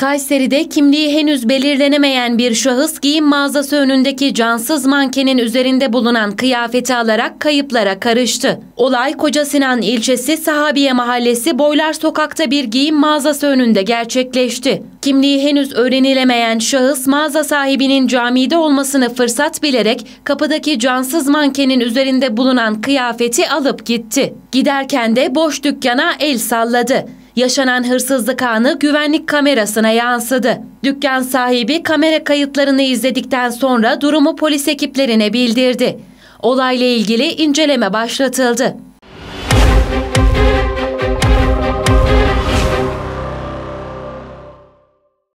Kayseri'de kimliği henüz belirlenemeyen bir şahıs giyim mağazası önündeki cansız mankenin üzerinde bulunan kıyafeti alarak kayıplara karıştı. Olay Koca Sinan ilçesi Sahabiye Mahallesi Boylar Sokak'ta bir giyim mağazası önünde gerçekleşti. Kimliği henüz öğrenilemeyen şahıs mağaza sahibinin camide olmasını fırsat bilerek kapıdaki cansız mankenin üzerinde bulunan kıyafeti alıp gitti. Giderken de boş dükkana el salladı. Yaşanan hırsızlık anı güvenlik kamerasına yansıdı. Dükkan sahibi kamera kayıtlarını izledikten sonra durumu polis ekiplerine bildirdi. Olayla ilgili inceleme başlatıldı.